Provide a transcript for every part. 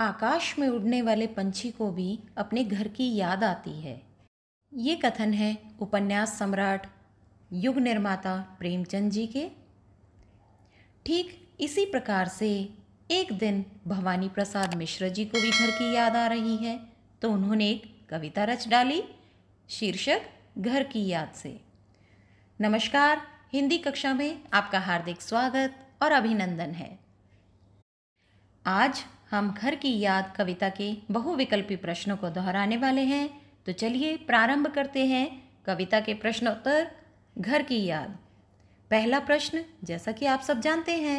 आकाश में उड़ने वाले पंछी को भी अपने घर की याद आती है ये कथन है उपन्यास सम्राट युग निर्माता प्रेमचंद जी के ठीक इसी प्रकार से एक दिन भवानी प्रसाद मिश्र जी को भी घर की याद आ रही है तो उन्होंने एक कविता रच डाली शीर्षक घर की याद से नमस्कार हिंदी कक्षा में आपका हार्दिक स्वागत और अभिनंदन है आज हम घर की याद कविता के बहुविकल्पी प्रश्नों को दोहराने वाले हैं तो चलिए प्रारंभ करते हैं कविता के प्रश्नोत्तर घर की याद पहला प्रश्न जैसा कि आप सब जानते हैं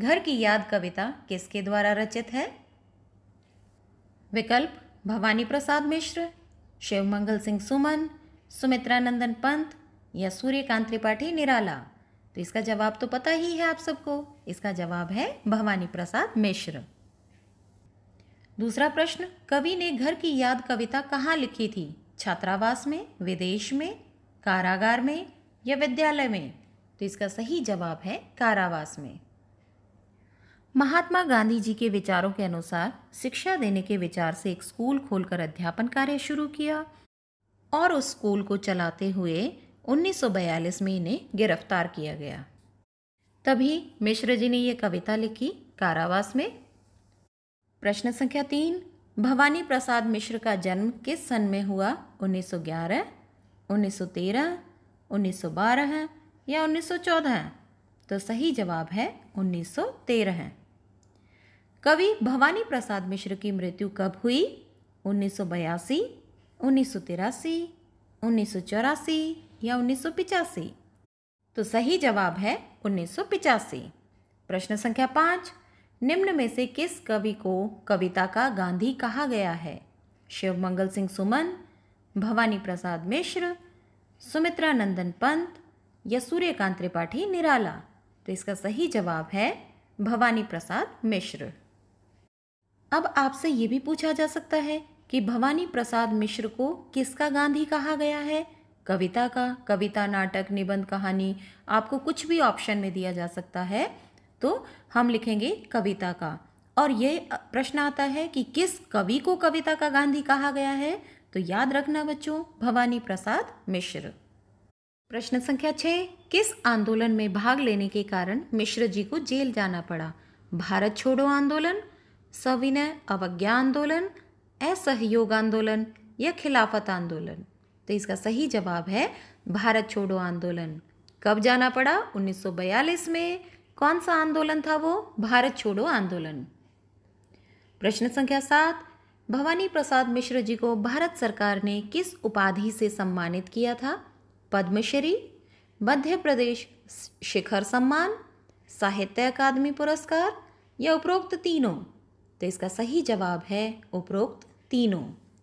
घर की याद कविता किसके द्वारा रचित है विकल्प भवानी प्रसाद मिश्र शिवमंगल सिंह सुमन सुमित्रानंदन पंत या सूर्यकांत त्रिपाठी निराला तो इसका जवाब तो पता ही है आप सबको इसका जवाब है भवानी प्रसाद मिश्र दूसरा प्रश्न कवि ने घर की याद कविता कहाँ लिखी थी छात्रावास में विदेश में कारागार में या विद्यालय में तो इसका सही जवाब है कारावास में महात्मा गांधी जी के विचारों के अनुसार शिक्षा देने के विचार से एक स्कूल खोलकर अध्यापन कार्य शुरू किया और उस स्कूल को चलाते हुए 1942 में इन्हें गिरफ्तार किया गया तभी मिश्र जी ने ये कविता लिखी कारावास में प्रश्न संख्या तीन भवानी प्रसाद मिश्र का जन्म किस सन में हुआ 1911, 1913, 1912 या 1914? तो सही जवाब है 1913। कवि भवानी प्रसाद मिश्र की मृत्यु कब हुई उन्नीस उन्नीस सौ सौ बयासी तिरासी उन्नीस सौ चौरासी या उन्नीस तो सही जवाब है उन्नीस प्रश्न संख्या पाँच निम्न में से किस कवि को कविता का गांधी कहा गया है शिव मंगल सिंह सुमन भवानी प्रसाद मिश्र सुमित्रा नंदन पंत या सूर्यकांत त्रिपाठी निराला तो इसका सही जवाब है भवानी प्रसाद मिश्र अब आपसे ये भी पूछा जा सकता है कि भवानी प्रसाद मिश्र को किसका गांधी कहा गया है कविता का कविता नाटक निबंध कहानी आपको कुछ भी ऑप्शन में दिया जा सकता है तो हम लिखेंगे कविता का और ये प्रश्न आता है कि किस कवि को कविता का गांधी कहा गया है तो याद रखना बच्चों भवानी प्रसाद मिश्र प्रश्न संख्या छः किस आंदोलन में भाग लेने के कारण मिश्र जी को जेल जाना पड़ा भारत छोड़ो आंदोलन सविनय अवज्ञा आंदोलन असहयोग आंदोलन या खिलाफत आंदोलन तो इसका सही जवाब है भारत छोड़ो आंदोलन कब जाना पड़ा 1942 में कौन सा आंदोलन था वो भारत छोड़ो आंदोलन प्रश्न संख्या सात भवानी प्रसाद मिश्र जी को भारत सरकार ने किस उपाधि से सम्मानित किया था पद्मश्री मध्य प्रदेश शिखर सम्मान साहित्य अकादमी पुरस्कार या उपरोक्त तीनों तो इसका सही जवाब है उपरोक्त तीनों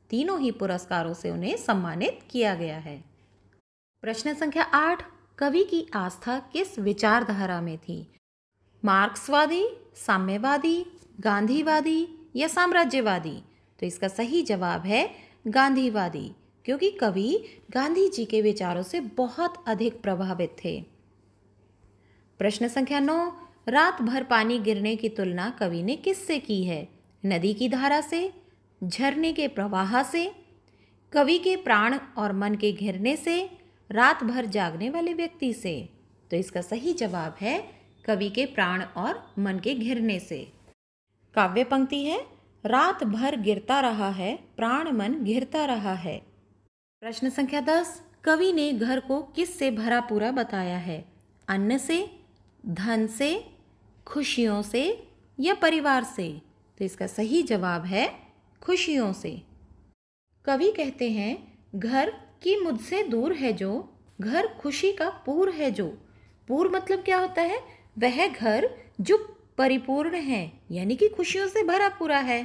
तीनों ही पुरस्कारों से उन्हें सम्मानित किया गया है प्रश्न संख्या आठ कवि की आस्था किस विचारधारा में थी मार्क्सवादी साम्यवादी गांधीवादी या साम्राज्यवादी तो इसका सही जवाब है गांधीवादी क्योंकि कवि गांधी जी के विचारों से बहुत अधिक प्रभावित थे प्रश्न संख्या नौ रात भर पानी गिरने की तुलना कवि ने किससे की है नदी की धारा से झरने के प्रवाह से कवि के प्राण और मन के घिरने से रात भर जागने वाले व्यक्ति से तो इसका सही जवाब है कवि के प्राण और मन के घिरने से काव्य पंक्ति है रात भर गिरता रहा है प्राण मन घिरता रहा है प्रश्न संख्या दस कवि ने घर को किस से भरा पूरा बताया है अन्न से धन से खुशियों से या परिवार से तो इसका सही जवाब है खुशियों से कवि कहते हैं घर की मुझसे दूर है जो घर खुशी का पूर है जो पूर मतलब क्या होता है वह घर जो परिपूर्ण है यानी कि खुशियों से भरा पूरा है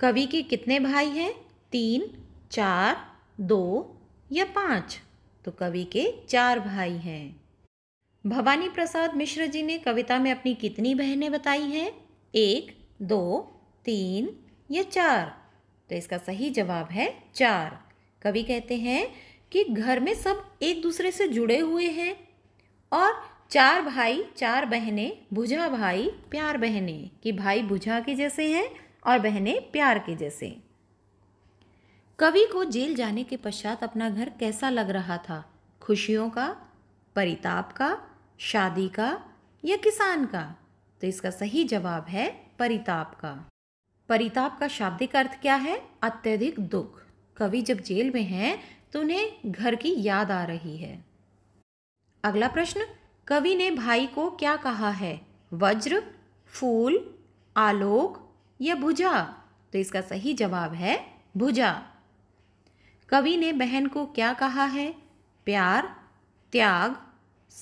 कवि के कितने भाई हैं तीन चार दो या पाँच तो कवि के चार भाई हैं भवानी प्रसाद मिश्र जी ने कविता में अपनी कितनी बहनें बताई हैं एक दो तीन या चार तो इसका सही जवाब है चार कभी कहते हैं कि घर में सब एक दूसरे से जुड़े हुए हैं और चार भाई चार बहनें भुजा भाई प्यार बहनें कि भाई भुजा के जैसे हैं और बहने प्यार के जैसे कवि को जेल जाने के पश्चात अपना घर कैसा लग रहा था खुशियों का परिताप का शादी का या किसान का तो इसका सही जवाब है परिताप का परिताप का शाब्दिक अर्थ क्या है अत्यधिक दुख कवि जब जेल में है तो उन्हें घर की याद आ रही है अगला प्रश्न कवि ने भाई को क्या कहा है वज्र फूल आलोक या भुजा तो इसका सही जवाब है भुजा कवि ने बहन को क्या कहा है प्यार त्याग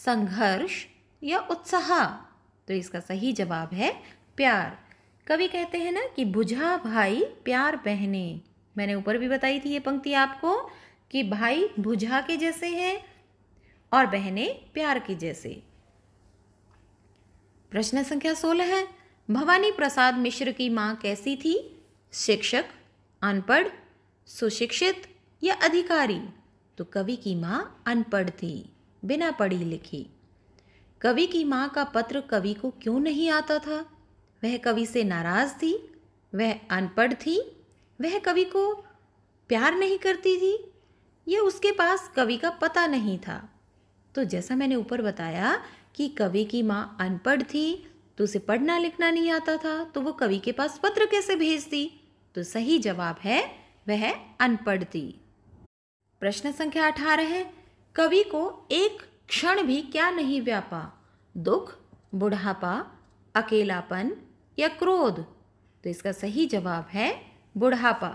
संघर्ष या उत्साह तो इसका सही जवाब है प्यार कवि कहते हैं ना कि बुझा भाई प्यार बहने मैंने ऊपर भी बताई थी ये पंक्ति आपको कि भाई बुझा के जैसे हैं और बहने प्यार के जैसे प्रश्न संख्या सोलह है भवानी प्रसाद मिश्र की माँ कैसी थी शिक्षक अनपढ़ सुशिक्षित या अधिकारी तो कवि की माँ अनपढ़ थी बिना पढ़ी लिखी कवि की माँ का पत्र कवि को क्यों नहीं आता था वह कवि से नाराज़ थी वह अनपढ़ थी वह कवि को प्यार नहीं करती थी यह उसके पास कवि का पता नहीं था तो जैसा मैंने ऊपर बताया कि कवि की माँ अनपढ़ थी तो उसे पढ़ना लिखना नहीं आता था तो वो कवि के पास पत्र कैसे भेजती तो सही जवाब है वह अनपढ़ थी प्रश्न संख्या अठारह है कवि को एक क्षण भी क्या नहीं व्यापा दुख बुढ़ापा अकेलापन या क्रोध तो इसका सही जवाब है बुढ़ापा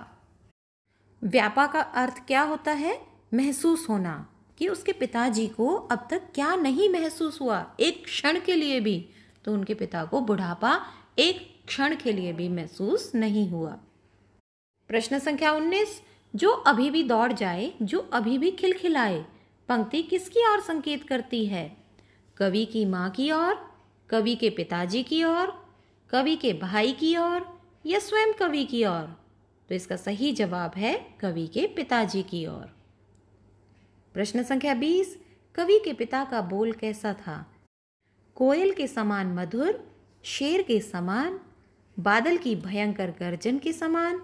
व्यापा का अर्थ क्या होता है महसूस होना कि उसके पिताजी को अब तक क्या नहीं महसूस हुआ एक क्षण के लिए भी तो उनके पिता को बुढ़ापा एक क्षण के लिए भी महसूस नहीं हुआ प्रश्न संख्या उन्नीस जो अभी भी दौड़ जाए जो अभी भी खिलखिलाए पंक्ति किसकी ओर संकेत करती है कवि की माँ की ओर कवि के पिताजी की ओर कवि के भाई की ओर या स्वयं कवि की ओर तो इसका सही जवाब है कवि के पिताजी की ओर प्रश्न संख्या बीस कवि के पिता का बोल कैसा था कोयल के समान मधुर शेर के समान बादल की भयंकर गर्जन के समान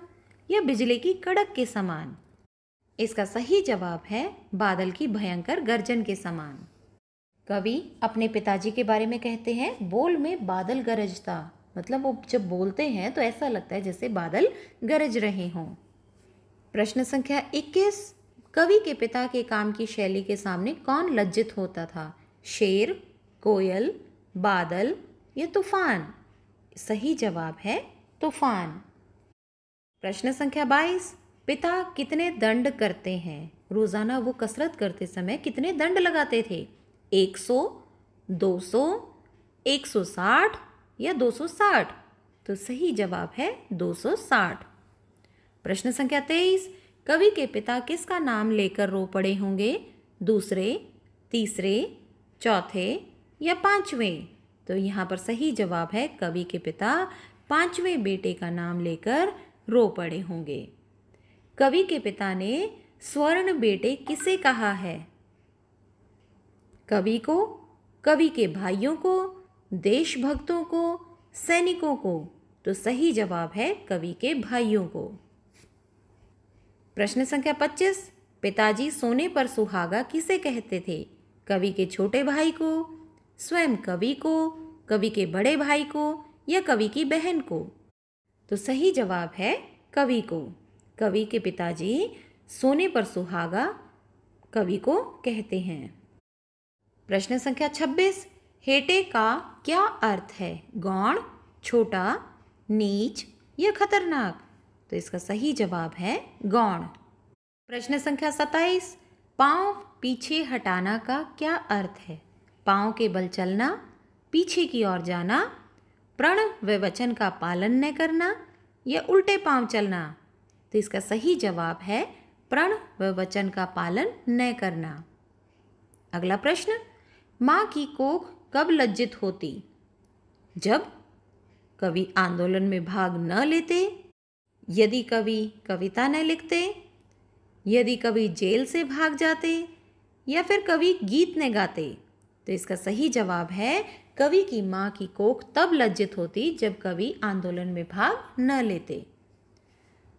या बिजली की कड़क के समान इसका सही जवाब है बादल की भयंकर गर्जन के समान कवि अपने पिताजी के बारे में कहते हैं बोल में बादल गरजता मतलब वो जब बोलते हैं तो ऐसा लगता है जैसे बादल गरज रहे हों प्रश्न संख्या 21 कवि के पिता के काम की शैली के सामने कौन लज्जित होता था शेर कोयल बादल या तूफान सही जवाब है तूफान प्रश्न संख्या 22 पिता कितने दंड करते हैं रोज़ाना वो कसरत करते समय कितने दंड लगाते थे 100, 200, 160 या 260? तो सही जवाब है 260। प्रश्न संख्या तेईस कवि के पिता किसका नाम लेकर रो पड़े होंगे दूसरे तीसरे चौथे या पांचवें तो यहाँ पर सही जवाब है कवि के पिता पांचवें बेटे का नाम लेकर रो पड़े होंगे कवि के पिता ने स्वर्ण बेटे किसे कहा है कवि को कवि के भाइयों को देशभक्तों को सैनिकों को तो सही जवाब है कवि के भाइयों को प्रश्न संख्या पच्चीस पिताजी सोने पर सुहागा किसे कहते थे कवि के छोटे भाई को स्वयं कवि को कवि के बड़े भाई को या कवि की बहन को तो सही जवाब है कवि को कवि के पिताजी सोने पर सुहागा कवि को कहते हैं प्रश्न संख्या छब्बीस हेटे का क्या अर्थ है गौण छोटा नीच या खतरनाक तो इसका सही जवाब है गौण प्रश्न संख्या सत्ताईस पाँव पीछे हटाना का क्या अर्थ है पाँव के बल चलना पीछे की ओर जाना प्रण विवचन का पालन न करना या उल्टे पाँव चलना तो इसका सही जवाब है प्रण व वचन का पालन न करना अगला प्रश्न माँ की कोख कब लज्जित होती जब कवि आंदोलन में भाग न लेते यदि कवि कविता न लिखते यदि कवि जेल से भाग जाते या फिर कवि गीत न गाते तो इसका सही जवाब है कवि की माँ की कोख तब लज्जित होती जब कवि आंदोलन में भाग न लेते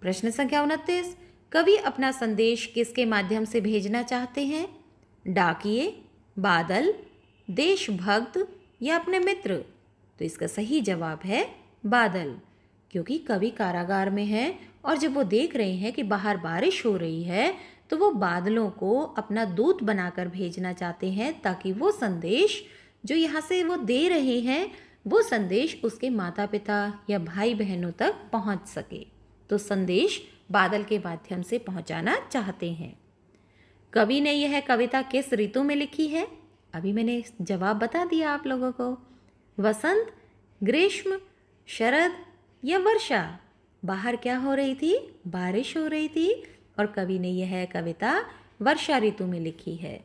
प्रश्न संख्या उनतीस कवि अपना संदेश किसके माध्यम से भेजना चाहते हैं डाकिए बादल देशभक्त या अपने मित्र तो इसका सही जवाब है बादल क्योंकि कवि कारागार में है और जब वो देख रहे हैं कि बाहर बारिश हो रही है तो वो बादलों को अपना दूत बनाकर भेजना चाहते हैं ताकि वो संदेश जो यहाँ से वो दे रहे हैं वो संदेश उसके माता पिता या भाई बहनों तक पहुँच सके तो संदेश बादल के माध्यम से पहुँचाना चाहते हैं कवि ने यह कविता किस ऋतु में लिखी है अभी मैंने जवाब बता दिया आप लोगों को वसंत ग्रीष्म शरद या वर्षा बाहर क्या हो रही थी बारिश हो रही थी और कवि ने यह कविता वर्षा ऋतु में लिखी है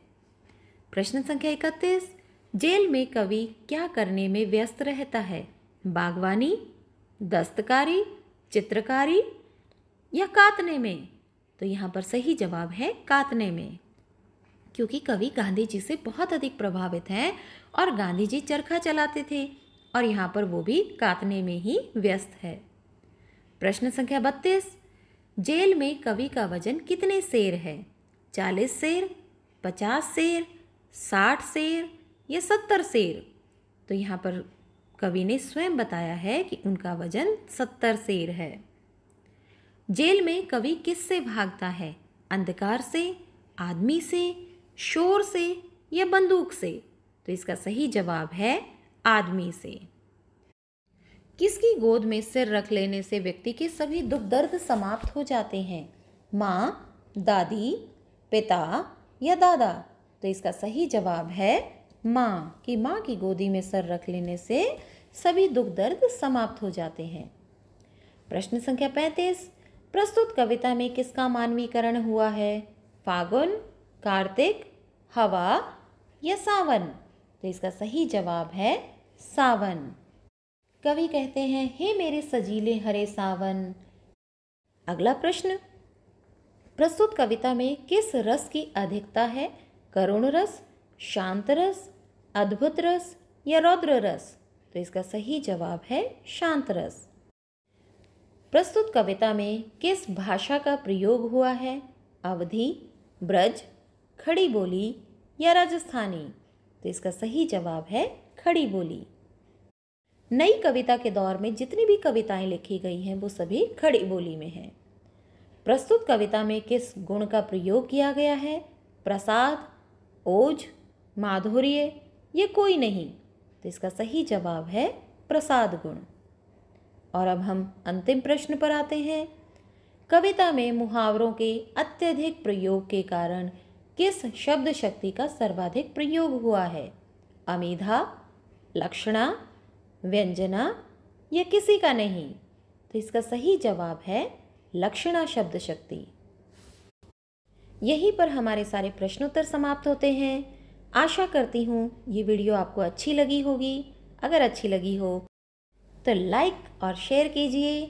प्रश्न संख्या इकतीस जेल में कवि क्या करने में व्यस्त रहता है बागवानी दस्तकारी चित्रकारी या कातने में तो यहाँ पर सही जवाब है कातने में क्योंकि कवि गांधी जी से बहुत अधिक प्रभावित हैं और गांधी जी चरखा चलाते थे और यहाँ पर वो भी काटने में ही व्यस्त है प्रश्न संख्या बत्तीस जेल में कवि का वजन कितने शेर है चालीस शेर पचास शेर साठ शेर या सत्तर शेर तो यहाँ पर कवि ने स्वयं बताया है कि उनका वजन सत्तर शेर है जेल में कवि किससे भागता है अंधकार से आदमी से शोर से या बंदूक से तो इसका सही जवाब है आदमी से किसकी गोद में सिर रख लेने से व्यक्ति के सभी दुख दर्द समाप्त हो जाते हैं माँ दादी पिता या दादा तो इसका सही जवाब है माँ कि माँ की गोदी में सर रख लेने से सभी दुख दर्द समाप्त हो जाते हैं प्रश्न संख्या पैंतीस प्रस्तुत कविता में किसका मानवीकरण हुआ है फागुन कार्तिक हवा या सावन तो इसका सही जवाब है सावन कवि कहते हैं हे मेरे सजीले हरे सावन अगला प्रश्न प्रस्तुत कविता में किस रस की अधिकता है करुण रस शांत रस अद्भुत रस या रौद्र रस तो इसका सही जवाब है शांत रस प्रस्तुत कविता में किस भाषा का प्रयोग हुआ है अवधि ब्रज खड़ी बोली या राजस्थानी तो इसका सही जवाब है खड़ी बोली नई कविता के दौर में जितनी भी कविताएं लिखी गई हैं वो सभी खड़ी बोली में हैं प्रस्तुत कविता में किस गुण का प्रयोग किया गया है प्रसाद ओज माधुर्य ये कोई नहीं तो इसका सही जवाब है प्रसाद गुण और अब हम अंतिम प्रश्न पर आते हैं कविता में मुहावरों के अत्यधिक प्रयोग के कारण किस शब्द शक्ति का सर्वाधिक प्रयोग हुआ है अमेधा लक्षणा व्यंजना या किसी का नहीं तो इसका सही जवाब है लक्षणा शब्द शक्ति यहीं पर हमारे सारे प्रश्नोत्तर समाप्त होते हैं आशा करती हूँ ये वीडियो आपको अच्छी लगी होगी अगर अच्छी लगी हो तो लाइक और शेयर कीजिए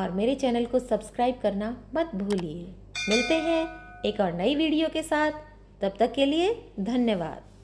और मेरे चैनल को सब्सक्राइब करना मत भूलिए मिलते हैं एक और नई वीडियो के साथ तब तक के लिए धन्यवाद